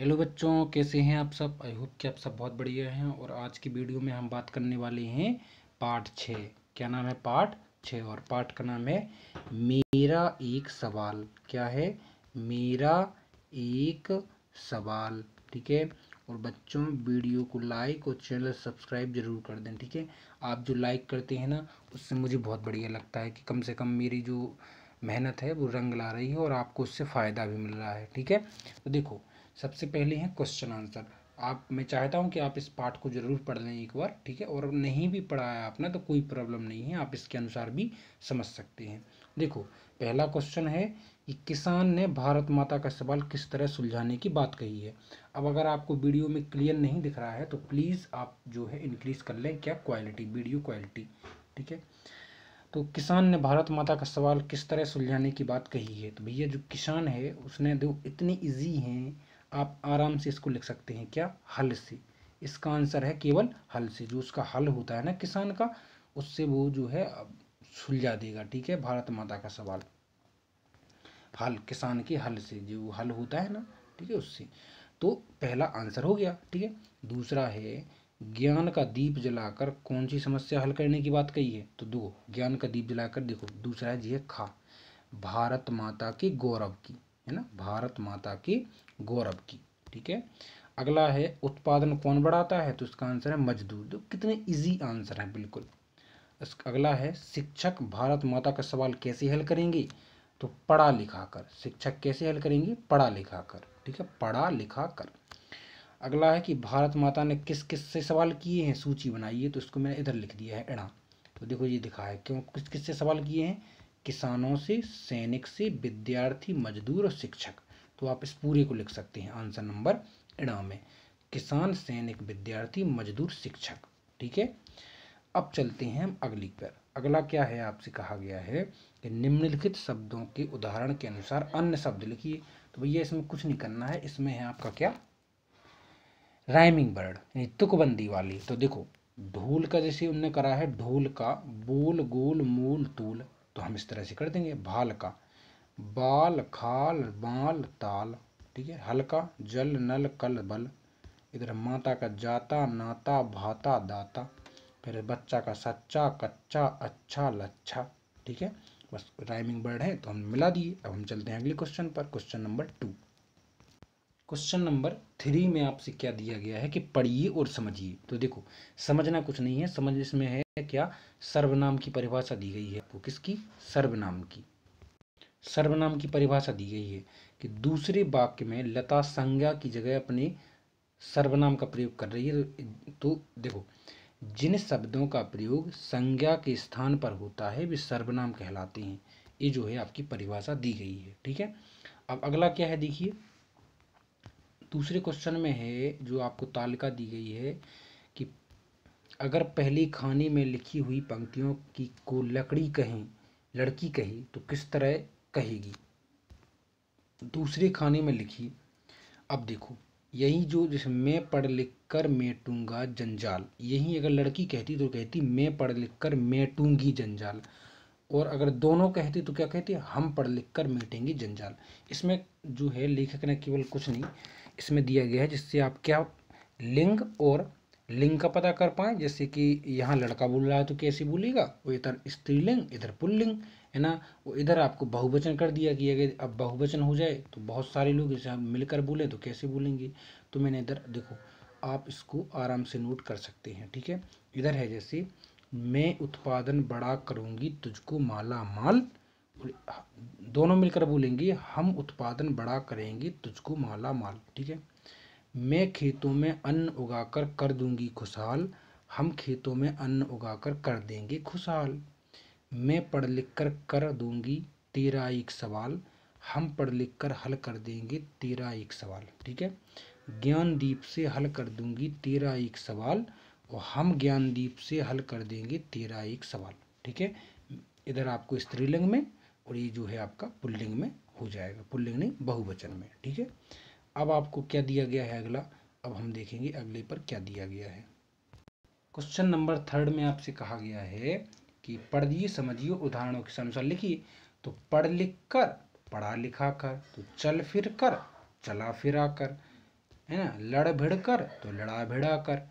hello बच्चों कैसे हैं आप सब आई होप कि आप सब बहुत बढ़िया हैं और आज की वीडियो में हम बात करने वाले हैं पार्ट छः क्या नाम है पार्ट छः और पार्ट का नाम है मेरा एक सवाल क्या है मेरा एक सवाल ठीक है और बच्चों वीडियो को लाइक और चैनल सब्सक्राइब जरूर कर दें ठीक है आप जो लाइक करते हैं ना उससे मुझे बहुत बढ़िया लगता है कि कम से कम मेरी जो मेहनत है वो रंग ला रही है और आपको उससे फ़ायदा भी मिल रहा है ठीक है तो देखो सबसे पहले है क्वेश्चन आंसर आप मैं चाहता हूँ कि आप इस पाठ को ज़रूर पढ़ लें एक बार ठीक है और नहीं भी पढ़ा है आपने तो कोई प्रॉब्लम नहीं है आप इसके अनुसार भी समझ सकते हैं देखो पहला क्वेश्चन है कि किसान ने भारत माता का सवाल किस तरह सुलझाने की बात कही है अब अगर आपको वीडियो में क्लियर नहीं दिख रहा है तो प्लीज़ आप जो है इनक्रीज कर लें क्या क्वालिटी वीडियो क्वालिटी ठीक है तो किसान ने भारत माता का सवाल किस तरह सुलझाने की बात कही है तो भैया जो किसान है उसने दो इतने ईजी हैं आप आराम से इसको लिख सकते हैं क्या हल से इसका आंसर है केवल हल से जो उसका हल होता है ना किसान का उससे वो जो है सुलझा देगा ठीक है भारत माता का सवाल हल किसान के हल से जो हल होता है ना ठीक है उससे तो पहला आंसर हो गया ठीक है दूसरा है ज्ञान का दीप जलाकर कौन सी समस्या हल करने की बात कही है तो दो ज्ञान का दीप जलाकर देखो दूसरा है जी है खा भारत माता के गौरव की है ना भारत माता की गौरव की ठीक है अगला है उत्पादन कौन बढ़ाता है तो इसका आंसर है मजदूर तो कितने इजी आंसर हैं बिल्कुल अगला है शिक्षक भारत माता का सवाल कैसे हल करेंगे तो पढ़ा लिखा कर शिक्षक कैसे हल करेंगे पढ़ा लिखा कर ठीक है पढ़ा लिखा कर अगला है कि भारत माता ने किस किस से सवाल किए हैं सूची बनाई है तो इसको मैंने इधर लिख दिया है एड़ा तो देखो ये दिखा है क्यों किस किस से सवाल किए हैं किसानों से सैनिक से विद्यार्थी मजदूर और शिक्षक तो आप इस पूरे को लिख सकते हैं आंसर नंबर इड़ा में किसान सैनिक विद्यार्थी मजदूर शिक्षक ठीक है अब चलते हैं हम अगली पर अगला क्या है आपसे कहा गया है कि निम्नलिखित शब्दों के उदाहरण के अनुसार अन्य शब्द लिखिए तो भैया इसमें कुछ नहीं करना है इसमें है आपका क्या राइमिंग बर्ड यानी तुकबंदी वाली तो देखो ढोल का जैसे उनने करा है ढोल का बोल गोल मूल तूल तो हम इस तरह से कर देंगे भाल का बाल खाल बाल ताल ठीक है हल्का जल नल कल बल इधर माता का जाता नाता भाता दाता फिर बच्चा का सच्चा कच्चा अच्छा लच्छा ठीक है बस राइमिंग वर्ड है तो हम मिला दिए अब हम चलते हैं अगले क्वेश्चन पर question number two question number three में आपसे क्या दिया गया है कि पढ़िए और समझिए तो देखो समझना कुछ नहीं है समझ इसमें है क्या सर्वनाम की परिभाषा दी गई है आपको किसकी सर्वनाम की सर्वनाम की परिभाषा दी गई है कि दूसरे वाक्य में लता संज्ञा की जगह अपने सर्वनाम का प्रयोग कर रही है तो देखो जिन शब्दों का प्रयोग संज्ञा के स्थान पर होता है वे सर्वनाम कहलाते हैं ये जो है आपकी परिभाषा दी गई है ठीक है अब अगला क्या है देखिए दूसरे क्वेश्चन में है जो आपको तालिका दी गई है कि अगर पहली खाने में लिखी हुई पंक्तियों की को लकड़ी कहें लड़की कही तो किस तरह कहेगी दूसरे खाने में लिखी अब देखो यही जो जैसे मैं पढ़ लिख कर मेटूंगा जंजाल यही अगर लड़की कहती तो कहती मैं पढ़ लिख कर मेटूंगी जंजाल और अगर दोनों कहते तो क्या कहती हम पढ़ लिख कर मेटेंगे जंजाल इसमें जो है लेखक ने केवल कुछ नहीं इसमें दिया गया है जिससे आप क्या लिंग और लिंग का पता कर पाएँ जैसे कि यहाँ लड़का बोल रहा है तो कैसे बोलेगा वो इधर स्त्रीलिंग इधर पुल्लिंग है ना वो इधर आपको बहुवचन कर दिया कि अगर अब बहुवचन हो जाए तो बहुत सारे लोग इसे मिलकर बोले तो कैसे बोलेंगे तो मैंने इधर देखो आप इसको आराम से नोट कर सकते हैं ठीक है इधर है जैसे मैं उत्पादन बड़ा करूँगी तुझको माला माल हाँ, दोनों मिलकर बोलेंगी हम उत्पादन बड़ा करेंगे तुझको माला माल ठीक है मैं खेतों में अन्न उगाकर कर दूंगी खुशहाल हम खेतों में अन्न उगाकर कर देंगे खुशहाल मैं पढ़ लिख कर कर दूंगी तेरा एक सवाल हम पढ़ लिख कर हल कर देंगे तेरा एक सवाल ठीक है ज्ञानदीप से हल कर दूंगी तेरा एक सवाल और हम ज्ञानदीप से हल कर देंगे तेरा एक सवाल ठीक है इधर आपको स्त्रीलिंग में और ये जो है आपका पुल्लिंग में हो जाएगा पुल्लिंग नहीं बहुवचन में ठीक है अब आपको क्या दिया गया है अगला अब हम देखेंगे अगले पर क्या दिया गया है क्वेश्चन नंबर थर्ड में आपसे कहा गया है कि पढ़िए समझिए उदाहरणों के अनुसार लिखिए तो पढ़ लिख कर पढ़ा लिखा कर तो चल फिर कर चला फिरा कर है ना लड़ भिड़ कर तो लड़ा भिड़ा कर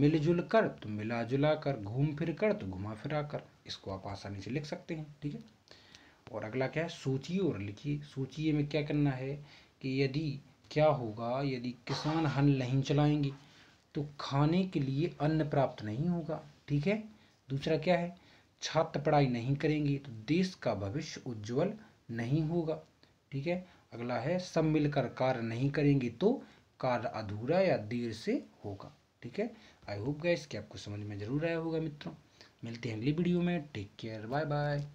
मिलजुल कर तो मिला जुला कर घूम फिर कर तो घुमा फिरा कर इसको आप आसानी से लिख सकते हैं ठीक है और अगला क्या है सोचिए और लिखिए सोचिए में क्या करना है कि यदि क्या होगा यदि किसान हल नहीं चलाएंगे तो खाने के लिए अन्न प्राप्त नहीं होगा ठीक है दूसरा क्या है छात्र पढ़ाई नहीं करेंगे तो देश का भविष्य उज्जवल नहीं होगा ठीक है अगला है सब मिलकर कार्य नहीं करेंगे तो कार्य अधूरा या देर से होगा ठीक है आई होप गैस इसके आपको समझ में ज़रूर आया होगा मित्रों मिलते हैं अगली वीडियो में टेक केयर बाय बाय